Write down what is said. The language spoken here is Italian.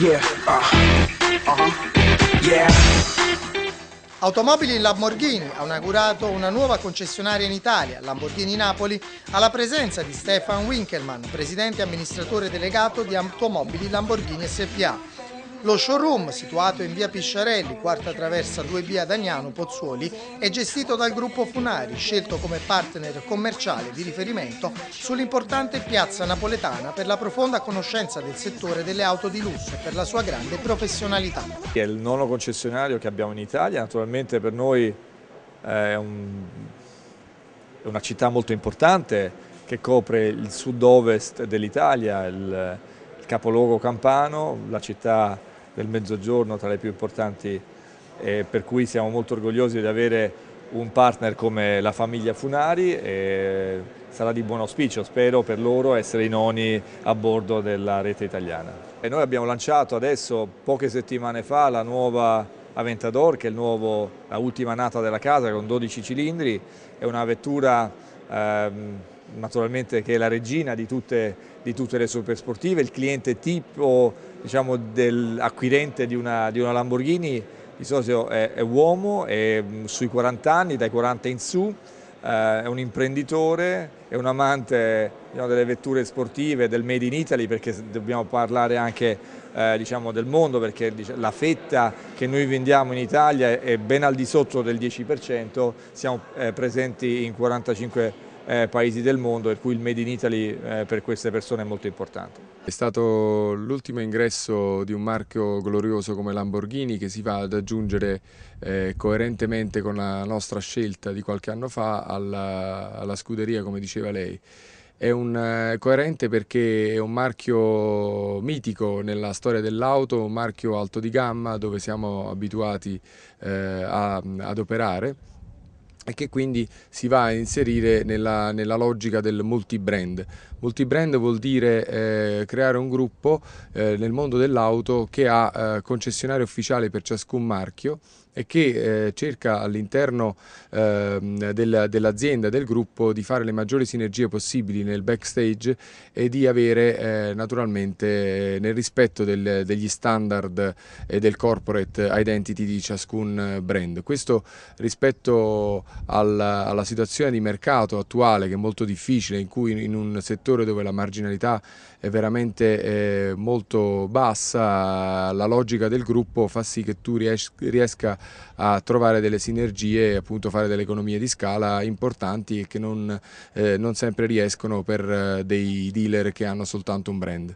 Yeah, uh, uh-huh. yeah. Automobili Lamborghini ha inaugurato una nuova concessionaria in Italia, Lamborghini Napoli, alla presenza di Stefan Winkelmann, presidente e amministratore delegato di Automobili Lamborghini SPA. Lo showroom, situato in via Pisciarelli, quarta traversa 2B ad Agnano, Pozzuoli, è gestito dal gruppo Funari, scelto come partner commerciale di riferimento sull'importante piazza napoletana per la profonda conoscenza del settore delle auto di lusso e per la sua grande professionalità. È il nono concessionario che abbiamo in Italia, naturalmente per noi eh, è, un, è una città molto importante che copre il sud-ovest dell'Italia, il, il capoluogo campano, la città del Mezzogiorno, tra le più importanti, eh, per cui siamo molto orgogliosi di avere un partner come la famiglia Funari e sarà di buon auspicio, spero, per loro essere i noni a bordo della rete italiana. E noi abbiamo lanciato adesso, poche settimane fa, la nuova Aventador, che è nuovo, la ultima nata della casa con 12 cilindri, è una vettura ehm, naturalmente che è la regina di tutte, di tutte le supersportive, il cliente tipo diciamo, dell'acquirente di una, di una Lamborghini il socio è, è, uomo, è mm, sui 40 anni, dai 40 in su, eh, è un imprenditore, è un amante diciamo, delle vetture sportive, del Made in Italy, perché dobbiamo parlare anche eh, diciamo, del mondo, perché diciamo, la fetta che noi vendiamo in Italia è ben al di sotto del 10%, siamo eh, presenti in 45 eh, paesi del mondo, per cui il Made in Italy eh, per queste persone è molto importante. È stato l'ultimo ingresso di un marchio glorioso come Lamborghini che si va ad aggiungere eh, coerentemente con la nostra scelta di qualche anno fa alla, alla scuderia, come diceva lei è un, eh, coerente perché è un marchio mitico nella storia dell'auto, un marchio alto di gamma dove siamo abituati eh, a, ad operare e che quindi si va a inserire nella, nella logica del multi-brand. Multi-brand vuol dire eh, creare un gruppo eh, nel mondo dell'auto che ha eh, concessionario ufficiale per ciascun marchio e che eh, cerca all'interno eh, del, dell'azienda, del gruppo, di fare le maggiori sinergie possibili nel backstage e di avere eh, naturalmente eh, nel rispetto del, degli standard e eh, del corporate identity di ciascun eh, brand. Questo rispetto alla, alla situazione di mercato attuale che è molto difficile, in cui in un settore dove la marginalità è veramente molto bassa, la logica del gruppo fa sì che tu riesca a trovare delle sinergie e appunto fare delle economie di scala importanti che non, eh, non sempre riescono per eh, dei dealer che hanno soltanto un brand.